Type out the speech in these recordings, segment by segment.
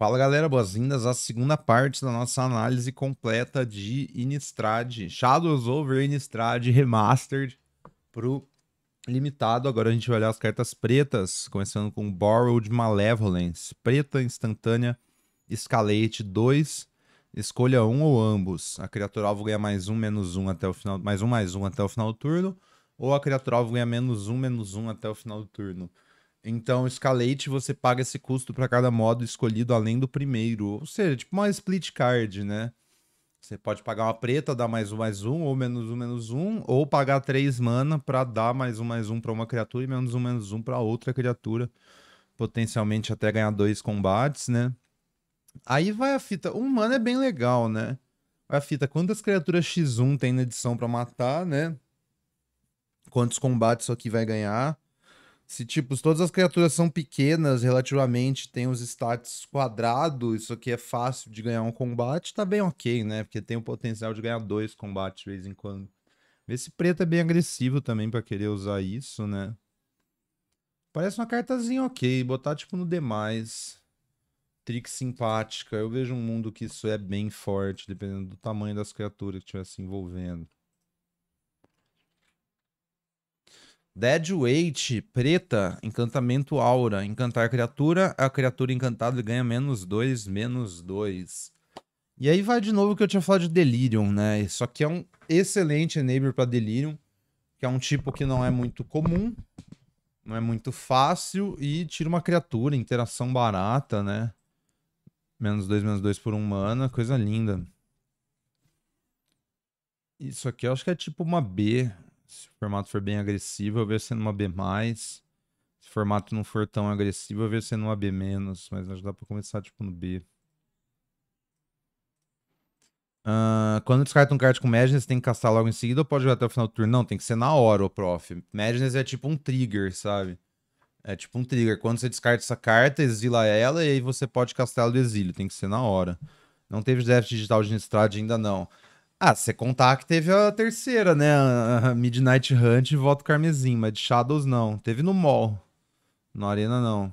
Fala galera, boas-vindas à segunda parte da nossa análise completa de Inistrad Shadows over Inistrad Remastered pro limitado. Agora a gente vai olhar as cartas pretas, começando com Borrowed Malevolence, preta instantânea, Escalate 2, escolha um ou ambos. A criatura alvo ganha mais um, menos um até o final, mais um, mais um até o final do turno, ou a criatura alvo ganha menos um, menos um até o final do turno. Então, Scalate, você paga esse custo para cada modo escolhido além do primeiro. Ou seja, tipo uma split card, né? Você pode pagar uma preta, dar mais um, mais um, ou menos um, menos um, ou pagar três mana para dar mais um, mais um para uma criatura e menos um, menos um para outra criatura. Potencialmente até ganhar dois combates, né? Aí vai a fita. Um mana é bem legal, né? Vai a fita. Quantas criaturas X1 tem na edição para matar, né? Quantos combates isso aqui vai ganhar? Se, tipo, todas as criaturas são pequenas relativamente, tem os stats quadrados, isso aqui é fácil de ganhar um combate, tá bem ok, né? Porque tem o potencial de ganhar dois combates de vez em quando. Vê se preto é bem agressivo também para querer usar isso, né? Parece uma cartazinha ok, botar, tipo, no demais. Trick simpática. Eu vejo um mundo que isso é bem forte, dependendo do tamanho das criaturas que estiver se envolvendo. Deadweight, preta, encantamento aura. Encantar criatura, a criatura encantada ganha menos 2, menos 2. E aí vai de novo que eu tinha falado de Delirium, né? Isso aqui é um excelente enabler para Delirium, que é um tipo que não é muito comum, não é muito fácil e tira uma criatura, interação barata, né? Menos 2, menos 2 por um mana, coisa linda. Isso aqui eu acho que é tipo uma B, se o formato for bem agressivo, eu vejo sendo uma B+. Se o formato não for tão agressivo, eu vejo sendo uma B-, mas acho que dá pra começar, tipo, no B. Uh, quando descarta um card com Madness, tem que castar logo em seguida ou pode jogar até o final do turno? Não, tem que ser na hora, o prof. Madness é tipo um trigger, sabe? É tipo um trigger. Quando você descarta essa carta, exila ela e aí você pode castar ela do exílio. Tem que ser na hora. Não teve draft digital de Nistrad ainda não. Ah, você contar que teve a terceira, né? A Midnight Hunt e Voto Carmesim, mas de Shadows não. Teve no Mall. Na Arena não.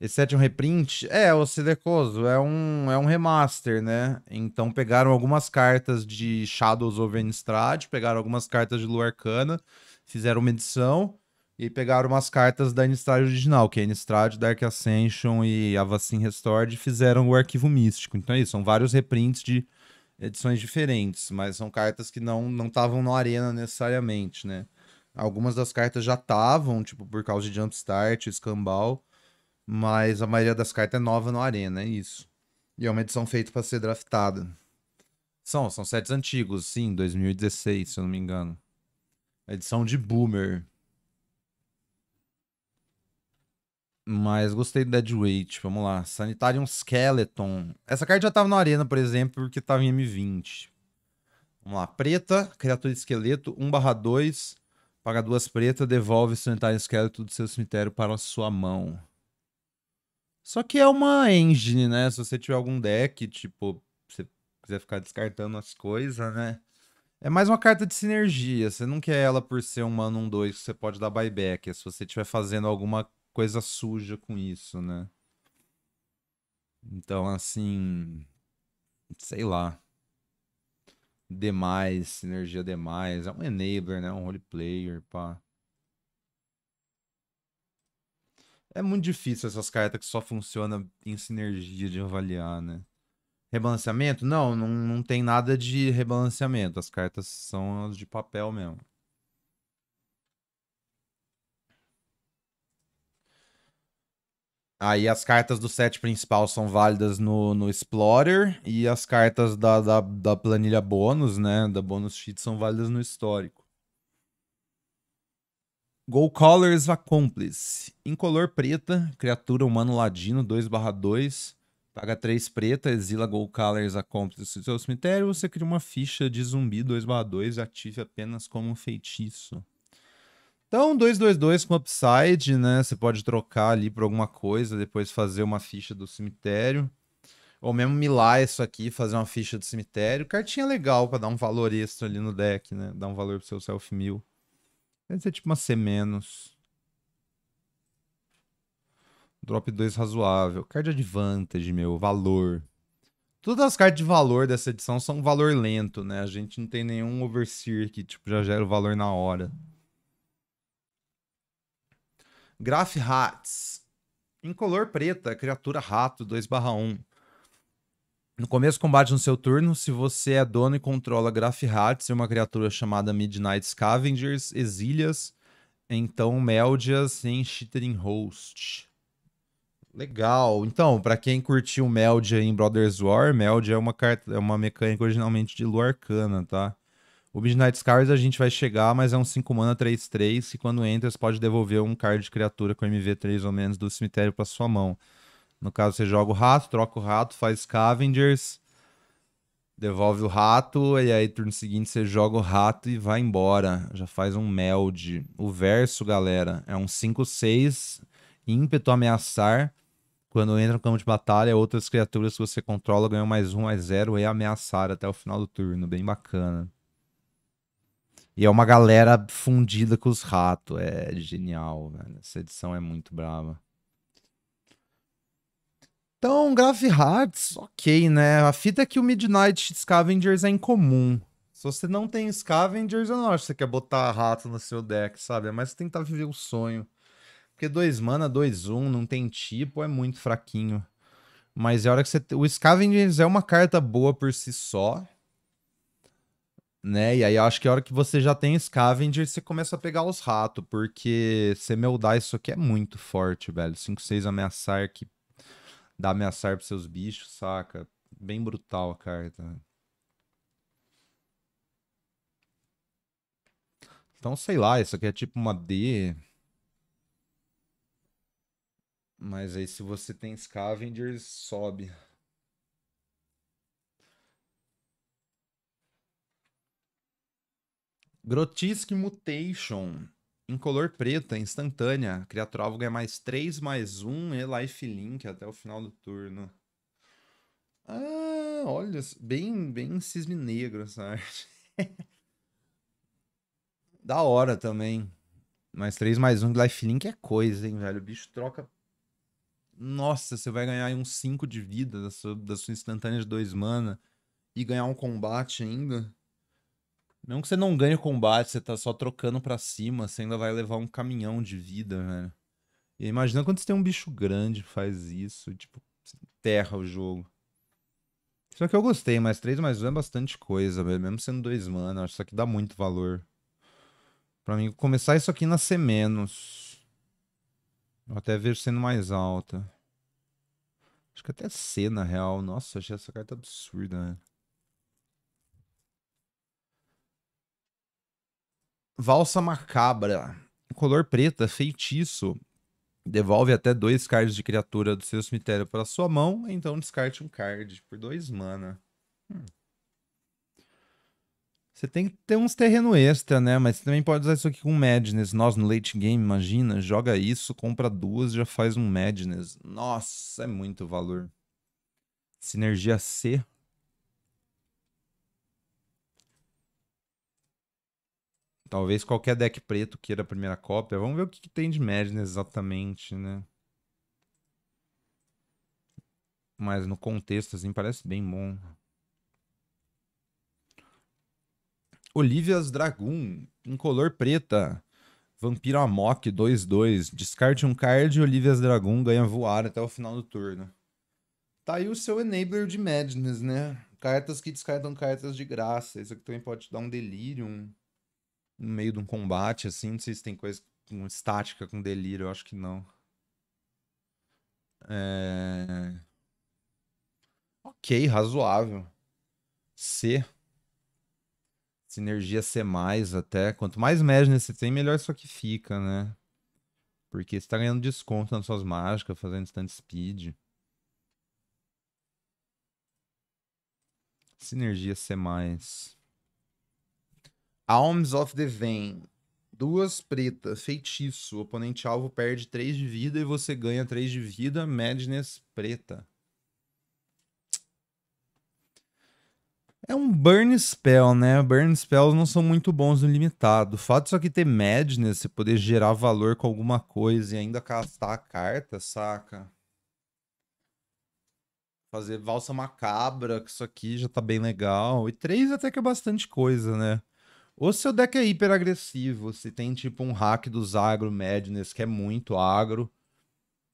Esse é um reprint? É, o Silecoso, é um, é um remaster, né? Então pegaram algumas cartas de Shadows of Enstrad, pegaram algumas cartas de Luarcana, fizeram uma edição e pegaram umas cartas da Enstrad original, que é Enstrad, Dark Ascension e Avacyn Restored, e fizeram o arquivo místico. Então é isso, são vários reprints de edições diferentes, mas são cartas que não não estavam na arena necessariamente, né? Algumas das cartas já estavam, tipo, por causa de Jumpstart, Scambal, mas a maioria das cartas é nova na arena, é isso. E é uma edição feita para ser draftada. São, são sets antigos, sim, 2016, se eu não me engano. edição de Boomer. Mas gostei do Dead Weight. Vamos lá. Sanitarium Skeleton. Essa carta já tava na arena, por exemplo, porque tava em M20. Vamos lá. Preta, criatura de esqueleto, 1/2. Paga duas pretas, devolve o Sanitarium Skeleton do seu cemitério para a sua mão. Só que é uma engine, né? Se você tiver algum deck, tipo, você quiser ficar descartando as coisas, né? É mais uma carta de sinergia. Você não quer ela por ser um mano 1-2 um que você pode dar buyback. É se você estiver fazendo alguma coisa suja com isso, né? Então, assim, sei lá. Demais, sinergia demais. É um enabler, né? Um roleplayer, pá. É muito difícil essas cartas que só funcionam em sinergia de avaliar, né? Rebalanceamento? Não, não, não tem nada de rebalanceamento. As cartas são as de papel mesmo. Aí as cartas do set principal são válidas no, no Explorer e as cartas da, da, da planilha bônus, né? Da bônus sheet são válidas no histórico. Go Colors Accomplice. Incolor preta, criatura humano ladino 2/2. Paga 3 preta, exila Go Colors Accomplice do seu cemitério. Você cria uma ficha de zumbi 2/2 e ative apenas como um feitiço. Então, dois com upside, né? Você pode trocar ali por alguma coisa, depois fazer uma ficha do cemitério. Ou mesmo milar isso aqui, fazer uma ficha do cemitério. Cartinha legal para dar um valor extra ali no deck, né? Dar um valor pro seu self mil. Deve ser tipo uma C-. Drop 2 razoável. Card advantage, meu. Valor. Todas as cartas de valor dessa edição são valor lento, né? A gente não tem nenhum overseer que tipo, já gera o valor na hora. Graf Hats. color preta, criatura rato 2/1. No começo do combate no seu turno, se você é dono e controla Graf Hats e é uma criatura chamada Midnight Scavengers, exilia então Meldias em Chittering Host. Legal. Então, para quem curtiu Meldia em Brothers War, Meldia é uma carta, é uma mecânica originalmente de lua arcana, tá? O Midnight Scars a gente vai chegar, mas é um 5 mana 3-3, e quando entra você pode devolver um card de criatura com MV3 ou menos do cemitério para sua mão. No caso, você joga o rato, troca o rato, faz Scavengers, devolve o rato, e aí turno seguinte você joga o rato e vai embora. Já faz um meld. O verso, galera, é um 5-6, ímpeto ameaçar. Quando entra no campo de batalha, outras criaturas que você controla ganham mais um, mais zero e ameaçar até o final do turno. Bem bacana. E é uma galera fundida com os ratos. É genial, velho. Essa edição é muito brava. Então, Grave Hearts, ok, né? A fita é que o Midnight Scavengers é incomum. Se você não tem Scavengers, eu não acho que você quer botar rato no seu deck, sabe? É Mas tentar viver o sonho. Porque 2 mana, 2-1, um, não tem tipo, é muito fraquinho. Mas é hora que você. O Scavengers é uma carta boa por si só né? E aí acho que a hora que você já tem scavenger, você começa a pegar os ratos, porque você meldar isso aqui é muito forte, velho. 5, 6 ameaçar que dá ameaçar pros seus bichos, saca? Bem brutal a carta. Então, sei lá, isso aqui é tipo uma D. Mas aí se você tem Scavenger, sobe. Grotisk Mutation. Em color preta, é instantânea. Criatura alvo ganha mais 3, mais 1 e lifelink até o final do turno. Ah, olha, bem, bem cisne negro essa arte. da hora também. Mais 3, mais 1 lifelink é coisa, hein, velho? O bicho troca. Nossa, você vai ganhar aí uns 5 de vida da sua, da sua instantânea de 2 mana e ganhar um combate ainda. Mesmo que você não ganhe o combate, você tá só trocando pra cima, você ainda vai levar um caminhão de vida, velho. E imagina quando você tem um bicho grande que faz isso, tipo, enterra o jogo. Só que eu gostei, mais 3 mais 1 é bastante coisa, velho. Mesmo sendo 2 mana, acho que isso aqui dá muito valor. Pra mim, começar isso aqui na C menos. Eu até vejo sendo mais alta. Acho que até C, na real. Nossa, achei essa carta absurda, né? Valsa Macabra. Color preta, é feitiço. Devolve até dois cards de criatura do seu cemitério para sua mão, então descarte um card por dois mana. Hum. Você tem que ter uns terreno extra, né? Mas você também pode usar isso aqui com Madness. Nós no late game, imagina, joga isso, compra duas, já faz um Madness. Nossa, é muito valor. Sinergia C, Talvez qualquer deck preto queira a primeira cópia. Vamos ver o que, que tem de Madness exatamente, né? Mas no contexto, assim, parece bem bom. Olivia's Dragoon, em color preta. Vampiro Amok 2-2. Descarte um card e Olivia's Dragoon ganha voar até o final do turno. Tá aí o seu Enabler de Madness, né? Cartas que descartam cartas de graça. Isso aqui também pode te dar um Delirium no meio de um combate, assim. Não sei se tem coisa com estática, com delírio, eu acho que não. É... Ok, razoável. C. Sinergia C mais até. Quanto mais média você tem, melhor isso aqui fica, né? Porque você tá ganhando desconto nas suas mágicas, fazendo instant speed. Sinergia C mais. Alms of the Vein. Duas pretas, feitiço. O oponente alvo perde 3 de vida e você ganha 3 de vida. Madness preta. É um burn spell, né? Burn spells não são muito bons no limitado. O fato só que ter madness, você poder gerar valor com alguma coisa e ainda castar a carta, saca? Fazer valsa macabra, que isso aqui já tá bem legal. E três até que é bastante coisa, né? Ou seu deck é hiper agressivo, se tem tipo um hack dos agro madness que é muito agro,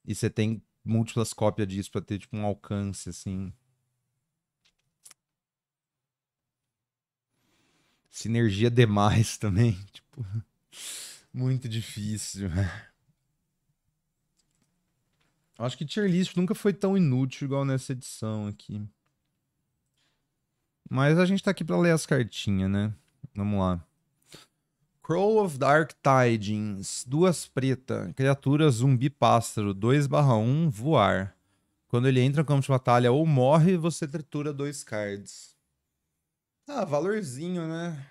e você tem múltiplas cópias disso pra ter tipo um alcance assim. Sinergia demais também, tipo, muito difícil. Acho que tier list nunca foi tão inútil igual nessa edição aqui. Mas a gente tá aqui pra ler as cartinhas, né? Vamos lá. Crow of Dark Tidings, duas preta, criatura zumbi pássaro, 2 1, voar. Quando ele entra no campo de batalha ou morre, você tritura dois cards. Ah, valorzinho, né?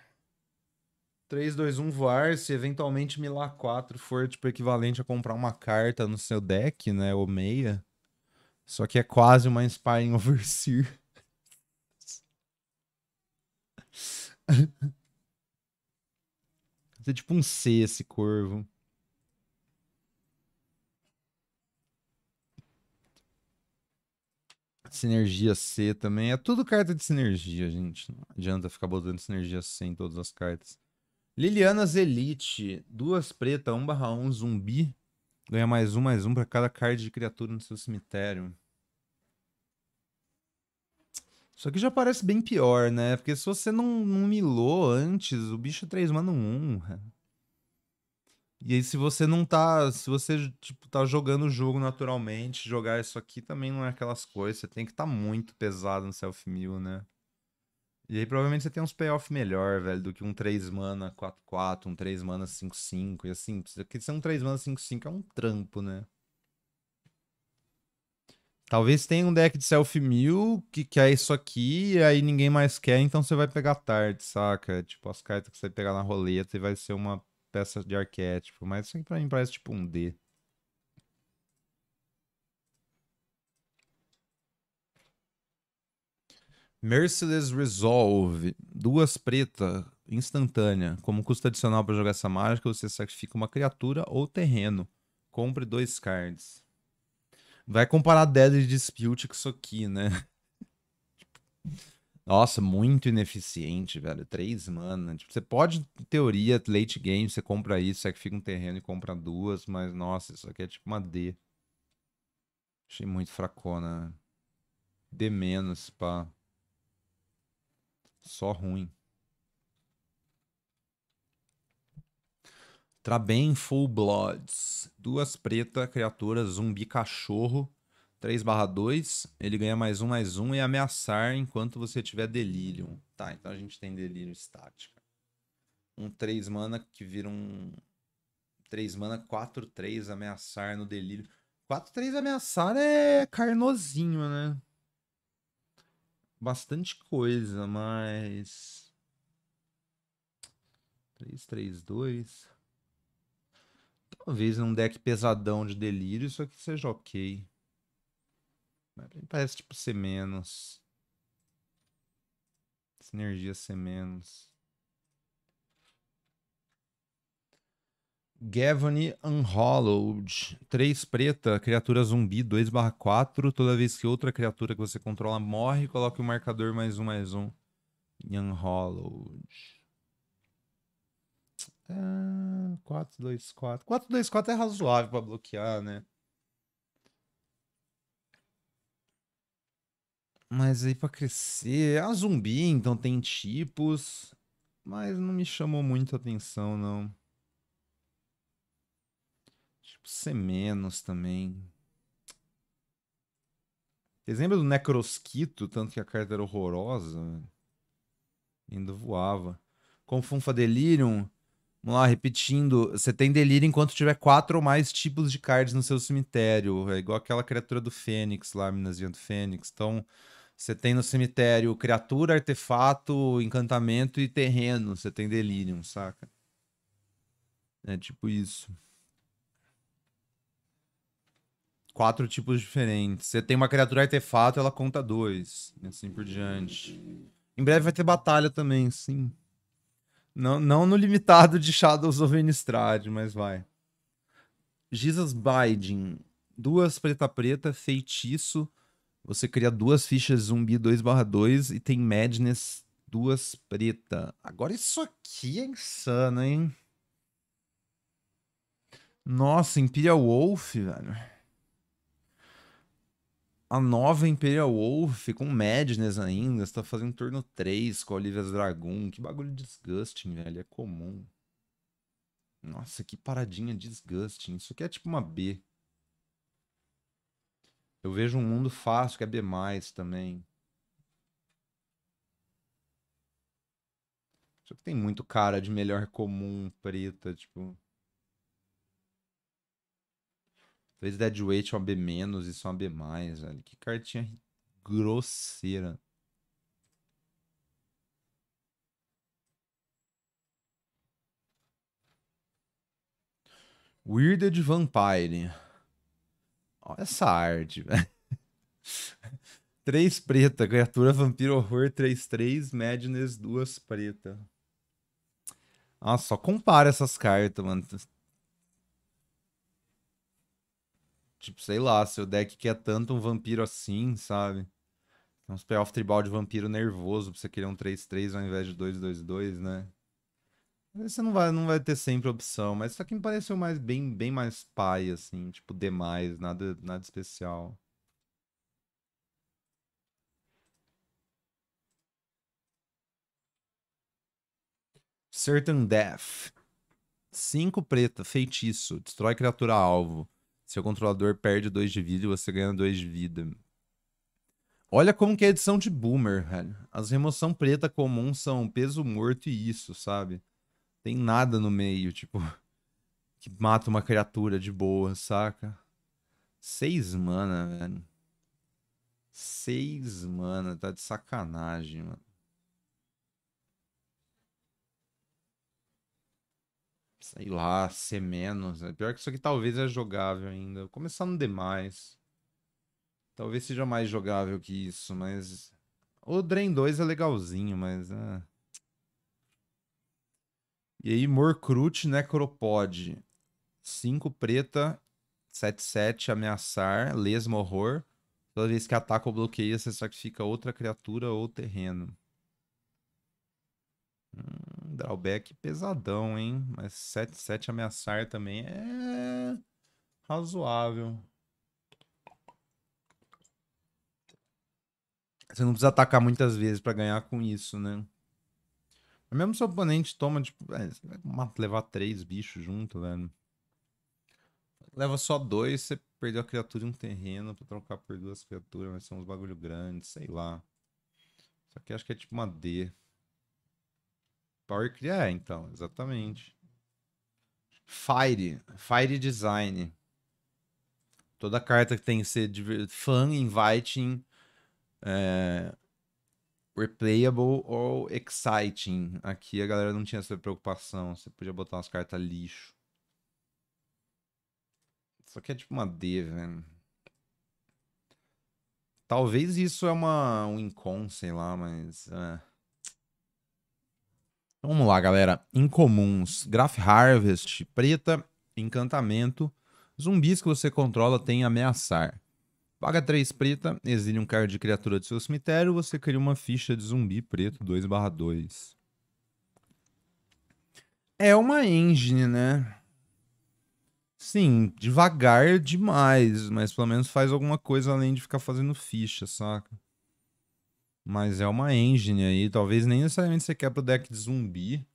3, 2, 1, voar. Se eventualmente Milar 4 for tipo equivalente a comprar uma carta no seu deck, né? Ou meia. Só que é quase uma Inspiring Overseer. Vai ser tipo um C esse corvo. Sinergia C também. É tudo carta de sinergia, gente. Não adianta ficar botando sinergia C em todas as cartas. Lilianas Elite. Duas pretas, 1 barra 1 zumbi. Ganha mais um, mais um para cada card de criatura no seu cemitério. Só que já parece bem pior, né? Porque se você não, não milou antes, o bicho é 3 mano 1. E aí, se você não tá. Se você, tipo, tá jogando o jogo naturalmente, jogar isso aqui também não é aquelas coisas. Você tem que estar tá muito pesado no self-mill, né? E aí, provavelmente, você tem uns payoff melhor, velho, do que um 3 mana 4-4, um 3 mana 5-5. E assim, porque ser um 3 mana 5-5 é um trampo, né? Talvez tenha um deck de self mill que, quer é isso aqui, e aí ninguém mais quer, então você vai pegar tarde, saca? Tipo, as cartas que você vai pegar na roleta e vai ser uma peça de arquétipo. Mas isso aqui pra mim parece tipo um D. Merciless Resolve, duas pretas instantânea. Como custo adicional para jogar essa mágica, você sacrifica uma criatura ou terreno. Compre dois cards. Vai comparar Deadly Dispute com isso aqui, né? Nossa, muito ineficiente, velho. Três mana. Tipo, você pode, em teoria, late game, você compra isso, é que fica um terreno e compra duas, mas nossa, isso aqui é tipo uma D. Achei muito fracona. D menos, pá. Só ruim. Trabem Full Bloods. Duas pretas, criatura, zumbi cachorro. 3/2. Ele ganha mais um, mais um e ameaçar enquanto você tiver delírio. Tá, então a gente tem delírio estática. Um 3 mana que vira um. 3 mana, 4-3 ameaçar no delírio. 4-3 ameaçar é carnosinho, né? Bastante coisa, mas. 3-3-2. Talvez num deck pesadão de delírio isso aqui seja ok. Mas parece tipo ser menos. Sinergia é ser menos. Gavony Unhollowed. 3 preta, criatura zumbi, 2 barra 4. Toda vez que outra criatura que você controla morre, coloque o marcador mais um mais um. Unhollowed. 424. É, 424 é razoável para bloquear, né? Mas aí pra crescer. É a zumbi, então tem tipos. Mas não me chamou muito a atenção, não. Tipo, C menos também. Vocês lembra do Necrosquito? Tanto que a carta era horrorosa. Ainda voava. Confunfa Delirium. Vamos lá, repetindo. Você tem delírio enquanto tiver quatro ou mais tipos de cards no seu cemitério. É igual aquela criatura do Fênix lá, Minazinha do Fênix. Então, você tem no cemitério criatura, artefato, encantamento e terreno. Você tem delírio, saca? É tipo isso. Quatro tipos diferentes. Você tem uma criatura artefato, ela conta dois. E assim por diante. Em breve vai ter batalha também, sim. Não, não no limitado de Shadows of Innistrad, mas vai. Jesus Biden. Duas preta preta, feitiço. Você cria duas fichas zumbi 2/2 e tem Madness duas preta. Agora isso aqui é insano, hein? Nossa, Imperial Wolf, velho. A nova Imperial Wolf com Madness ainda, está fazendo turno 3 com Olivia's Dragon. Que bagulho disgusting, velho. É comum. Nossa, que paradinha disgusting. Isso aqui é tipo uma B. Eu vejo um mundo fácil que é B também. Só que tem muito cara de melhor comum preta, tipo. Fez Deadweight um AB- e só um B-, velho. Que cartinha grosseira. Weirded Vampire. Olha essa arte, velho. 3 preta, criatura vampiro horror 3-3, Madness 2 preta. Nossa, só compara essas cartas, mano. Tipo, sei lá, seu deck quer tanto um vampiro assim, sabe? Tem uns payoff tribal de vampiro nervoso pra você querer um 3-3 ao invés de 2-2-2, né? Você não vai, não vai ter sempre opção, mas isso aqui me pareceu mais, bem, bem mais pai, assim, tipo, demais, nada, nada especial. Certain Death. 5 preta, feitiço, destrói criatura alvo. Seu controlador perde 2 de vida e você ganha 2 de vida. Olha como que é a edição de Boomer, velho. As remoção preta comum são peso morto e isso, sabe? Tem nada no meio, tipo... Que mata uma criatura de boa, saca? Seis mana, velho. Seis mana, tá de sacanagem, mano. sei lá, ser menos. Né? Pior que isso aqui talvez é jogável ainda. Vou começar no demais. Talvez seja mais jogável que isso, mas. O Drain 2 é legalzinho, mas. Ah. E aí, Morcrut Necropod. 5 preta, 7-7, ameaçar, lesma horror. Toda vez que ataca ou bloqueia, você sacrifica outra criatura ou terreno. Hum drawback pesadão, hein? Mas 7-7 ameaçar também é razoável. Você não precisa atacar muitas vezes para ganhar com isso, né? Mas mesmo seu oponente toma, tipo, é, levar três bichos junto, velho. Leva só dois, você perdeu a criatura e um terreno pra trocar por duas criaturas, mas são uns bagulho grandes, sei lá. Isso aqui acho que é tipo uma D. Power Query, é, então, exatamente. Fire, Fire Design. Toda carta que tem que ser fun, inviting, é, replayable ou exciting. Aqui a galera não tinha essa preocupação. Você podia botar umas cartas lixo. Só que é tipo uma D, velho. Né? Talvez isso é uma, um incon, sei lá, mas... É. Então, vamos lá, galera. Incomuns, Graph Harvest, Preta, Encantamento, Zumbis que você controla tem Ameaçar. Paga 3 preta, exile um card de criatura do seu cemitério, você cria uma ficha de zumbi preto 2/2. É uma engine, né? Sim, devagar demais, mas pelo menos faz alguma coisa além de ficar fazendo ficha, saca? Mas é uma engine aí, talvez nem necessariamente você quer pro deck de zumbi,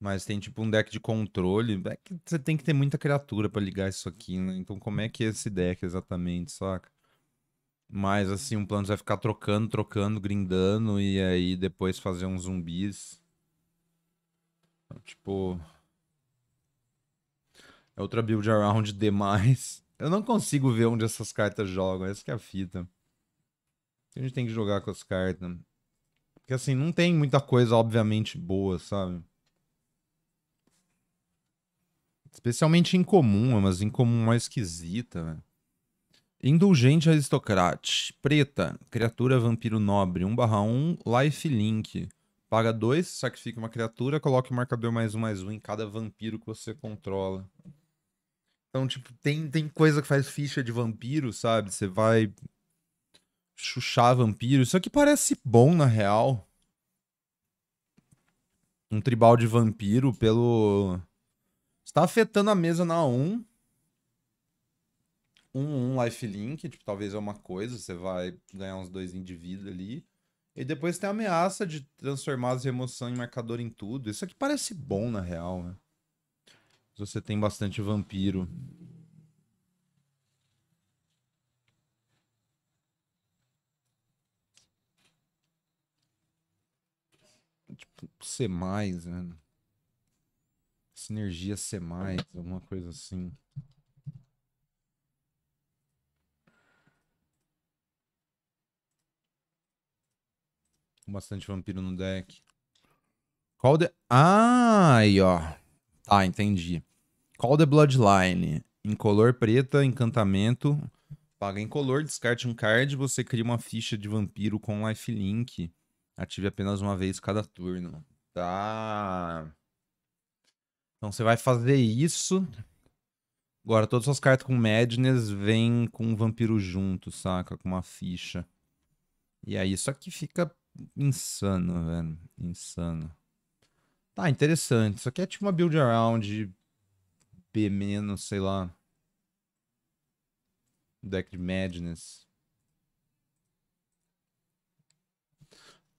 mas tem tipo um deck de controle. É que você tem que ter muita criatura para ligar isso aqui, né? Então como é que é esse deck exatamente, saca? Mas assim, um plano vai ficar trocando, trocando, grindando e aí depois fazer uns zumbis. Então, tipo. É outra build around demais. Eu não consigo ver onde essas cartas jogam, essa que é a fita. A gente tem que jogar com as cartas. Porque assim, não tem muita coisa, obviamente, boa, sabe? Especialmente incomum, é, mas incomum mais esquisita, velho. Né? Indulgente Aristocrate. Preta. Criatura Vampiro Nobre. 1/1. Life Link. Paga 2, sacrifica uma criatura, coloque o marcador mais um mais um em cada vampiro que você controla. Então, tipo, tem, tem coisa que faz ficha de vampiro, sabe? Você vai chuchar vampiro. Isso aqui parece bom, na real. Um tribal de vampiro pelo... Está afetando a mesa na 1. 1, 1 lifelink, tipo, talvez é uma coisa, você vai ganhar uns dois indivíduos ali. E depois tem a ameaça de transformar as remoções em marcador em tudo. Isso aqui parece bom, na real, né? Você tem bastante vampiro. C, né? Sinergia C, alguma coisa assim. Bastante vampiro no deck. Qual the. Ah, aí, ó. Tá, entendi. Call the Bloodline. color preta, encantamento. Paga em color descarte um card, você cria uma ficha de vampiro com lifelink. link Ative apenas uma vez cada turno. Tá. Então você vai fazer isso. Agora, todas as suas cartas com Madness vêm com um vampiro junto, saca? Com uma ficha. E aí, isso aqui fica insano, velho. Insano. Tá, interessante. Isso aqui é tipo uma build around B-, sei lá. Deck de Madness.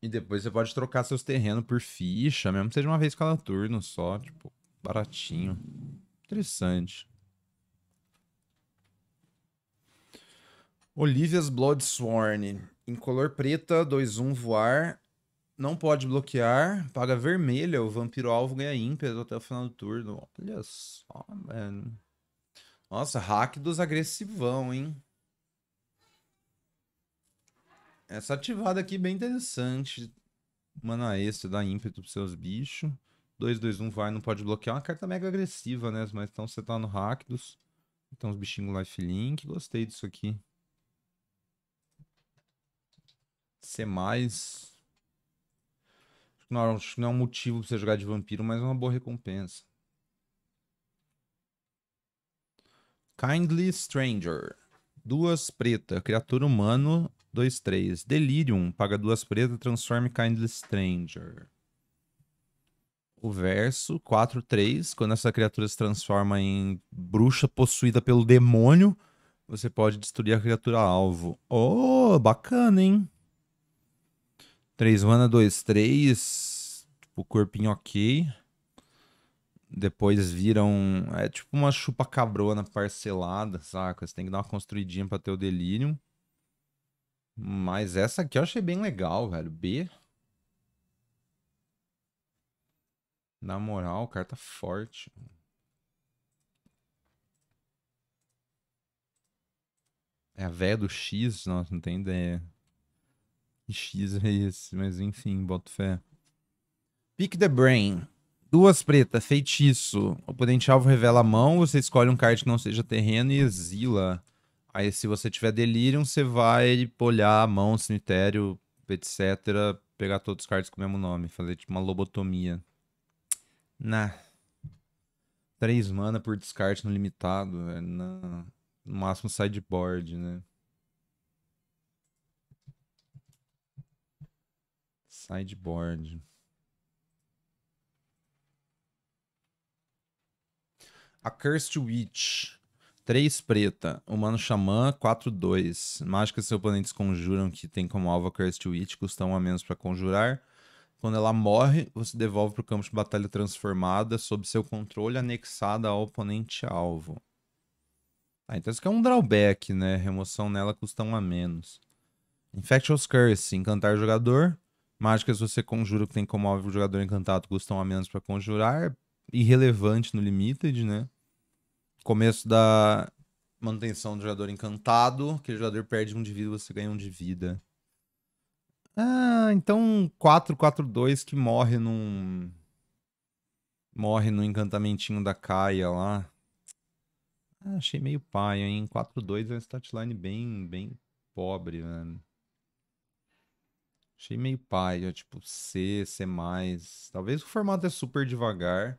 E depois você pode trocar seus terrenos por ficha, mesmo que seja uma vez cada turno só, tipo, baratinho. Interessante. Olivia's Bloodsworn. Em color preta, 2-1 voar. Não pode bloquear. Paga vermelha. O vampiro alvo ganha ímpeto até o final do turno. Olha só, mano. Nossa, hack dos agressivão, hein? Essa ativada aqui é bem interessante. Mana extra, dá ímpeto pros seus bichos. 2, 2, 1, vai, não pode bloquear. É uma carta mega agressiva, né? Mas então você tá no Rakdos. Então os bichinhos lifelink. Gostei disso aqui. Ser mais... Não, é acho que não é um motivo pra você jogar de vampiro, mas é uma boa recompensa. Kindly Stranger. Duas preta, criatura humano, 2, 3. Delirium, paga duas pretas, transforme Kindly Stranger. O verso, 4, 3. Quando essa criatura se transforma em bruxa possuída pelo demônio, você pode destruir a criatura alvo. Oh, bacana, hein? 3 mana, 2, 3. Tipo, corpinho ok. Depois viram. É tipo uma chupa cabrona parcelada, saca? Você tem que dar uma construidinha pra ter o delírio. Mas essa aqui eu achei bem legal, velho. B. Na moral, carta forte. É a véia do X, nossa, não tem ideia. Que X é esse, mas enfim, boto fé. Pick the Brain. Duas pretas, feitiço. O oponente alvo revela a mão, você escolhe um card que não seja terreno e exila. Aí se você tiver delirium, você vai olhar a mão, cemitério, etc. Pegar todos os cards com o mesmo nome. Fazer tipo uma lobotomia. na Três mana por descarte no limitado. Véio. Na... No máximo sideboard, né? Sideboard. A Cursed Witch. 3 preta, humano xamã, 4 2. Mágicas seus oponentes conjuram que tem como alvo a Cursed Witch, custa 1 a menos para conjurar. Quando ela morre, você devolve para o campo de batalha transformada, sob seu controle, anexada ao oponente alvo. Ah, então isso aqui é um drawback, né? Remoção nela custa 1 a menos. Infectious Curse, encantar jogador. Mágicas você conjura que tem como alvo o jogador encantado, custam a menos para conjurar. Irrelevante no Limited, né? começo da manutenção do jogador encantado. Aquele jogador perde um de vida, você ganha um de vida. Ah, então 4-4-2 que morre num. Morre no encantamentinho da Caia lá. Ah, achei meio pai hein? 4-2 é uma statline bem, bem pobre, né Achei meio pai tipo C, C+. Talvez o formato é super devagar.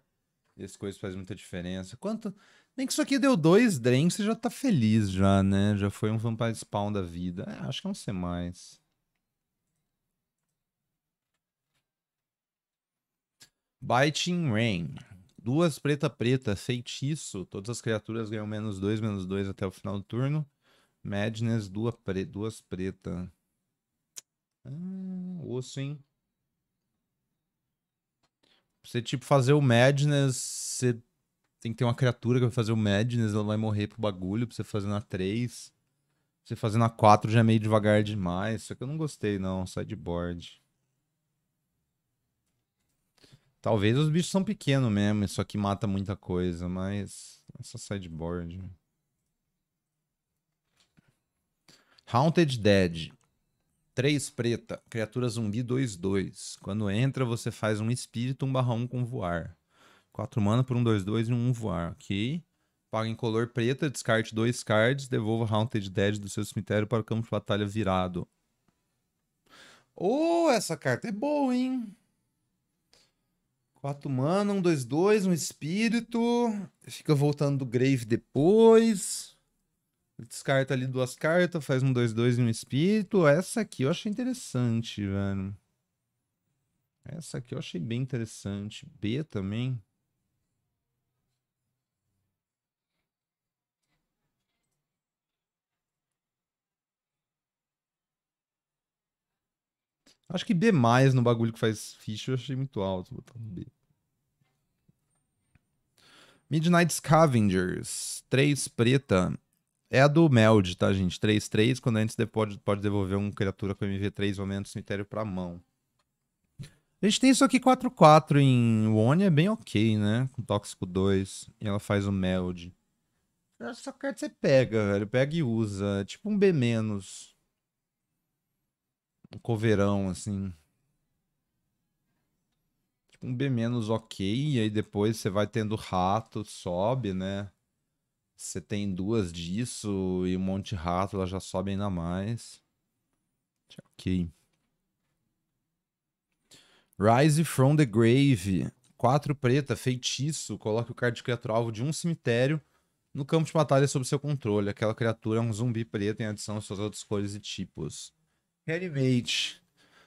Esse coisa faz muita diferença. Quanto... Nem que isso aqui deu dois Drain, você já tá feliz já, né? Já foi um Vampire Spawn da vida. É, acho que é um C+. Biting Rain. Duas preta preta, feitiço. Todas as criaturas ganham menos dois, menos dois até o final do turno. Madness, duas, pre duas preta. Hum, osso, hein? Pra você, tipo, fazer o Madness, você tem que ter uma criatura que vai fazer o Madness, ela vai morrer pro bagulho, pra você fazer na 3. Pra você fazer na 4 já é meio devagar demais. Só que eu não gostei, não. Sideboard. Talvez os bichos são pequenos mesmo, isso aqui mata muita coisa, mas. Essa é sideboard. Haunted Dead. 3 preta, criatura zumbi 2-2. Quando entra, você faz um espírito 1/1 com voar. 4 mana por um 2-2 e um voar, ok. Paga em color preta, descarte dois cards, devolva Haunted Dead do seu cemitério para o campo de batalha virado. Oh, essa carta é boa, hein? 4 mana, um 2-2, um espírito. Fica voltando do grave depois. Descarta ali duas cartas, faz um 2-2 e um espírito. Essa aqui eu achei interessante, velho. Essa aqui eu achei bem interessante. B também. Acho que B mais no bagulho que faz ficha eu achei muito alto. botar um B. Midnight Scavengers, 3 preta. É a do Meld, tá, gente? 3-3, quando antes pode, pode devolver uma criatura com MV3 ou menos cemitério pra mão. A gente tem isso aqui 4-4 em One, é bem ok, né? Com Tóxico 2, e ela faz o Meld. Essa carta você pega, velho. Pega e usa. É tipo um B- um coverão, assim. Tipo um B menos ok, e aí depois você vai tendo rato, sobe, né? Você tem duas disso e um monte de rato, ela já sobe ainda mais. Tipo, ok. Rise from the Grave. 4 preta, feitiço. Coloque o card de criatura-alvo de um cemitério no campo de batalha sob seu controle. Aquela criatura é um zumbi preto em adição às suas outras cores e tipos. Reanimate.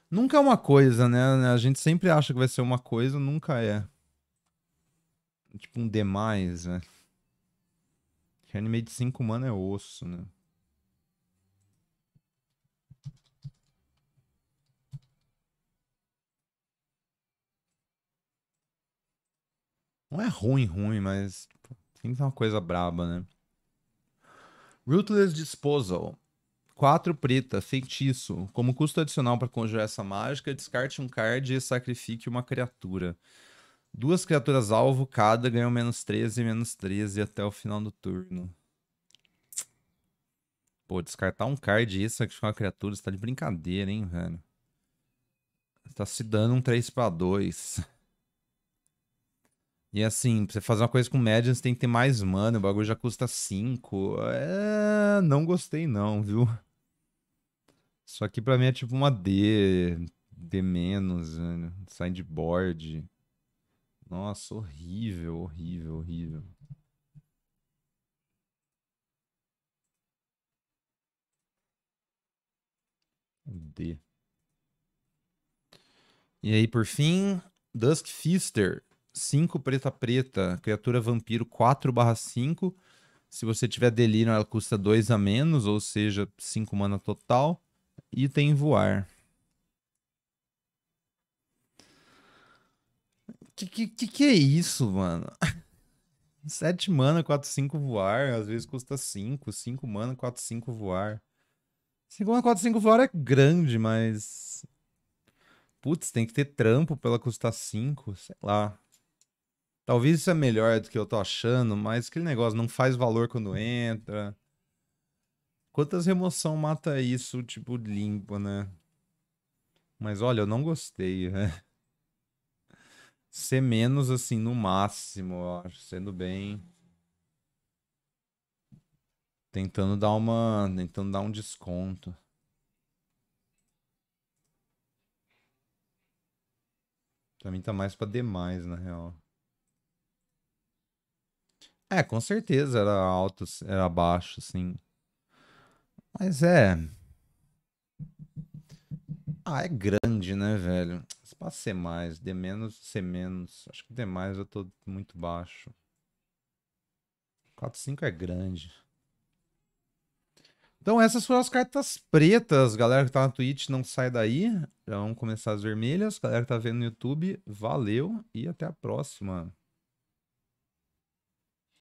Nunca é uma coisa, né? A gente sempre acha que vai ser uma coisa, nunca é. Tipo um demais, né? de 5 mana é osso, né? Não é ruim, ruim, mas que é uma coisa braba, né? Ruthless Disposal. Quatro preta, feitiço. Como custo adicional para conjurar essa mágica, descarte um card e sacrifique uma criatura. Duas criaturas alvo, cada ganham menos 13 menos 13 até o final do turno. Pô, descartar um card e sacrificar uma criatura, você tá de brincadeira, hein, velho? Você tá se dando um 3 para 2. E assim, pra você fazer uma coisa com média, você tem que ter mais mana, o bagulho já custa 5. É... Não gostei não, viu? Só que pra mim é tipo uma D, D menos, né? sideboard. Nossa, horrível, horrível, horrível. D. E aí, por fim, Dusk Fister. 5 preta preta, criatura vampiro 4/5. Se você tiver delírio, ela custa 2 a menos, ou seja, 5 mana total e tem voar. Que, que, que, que é isso, mano? 7 mana, 4, 5 voar. Às vezes custa 5. 5 mana, 4, 5 voar. 5 mana, 4, 5 voar é grande, mas. Putz, tem que ter trampo pra ela custar 5. Sei lá. Talvez isso é melhor do que eu tô achando, mas aquele negócio não faz valor quando entra. Quantas remoção mata isso, tipo, limpo, né? Mas olha, eu não gostei, né? Ser menos, assim, no máximo, eu acho. Sendo bem... Tentando dar uma... Tentando dar um desconto. Pra mim tá mais pra demais, na real. É, com certeza era alto, era baixo, assim. Mas é. Ah, é grande, né, velho? Se passa ser mais, de menos, ser menos. Acho que demais mais eu tô muito baixo. 4,5 é grande. Então essas foram as cartas pretas, galera que tá na Twitch, não sai daí. Já vamos começar as vermelhas. Galera que tá vendo no YouTube, valeu e até a próxima.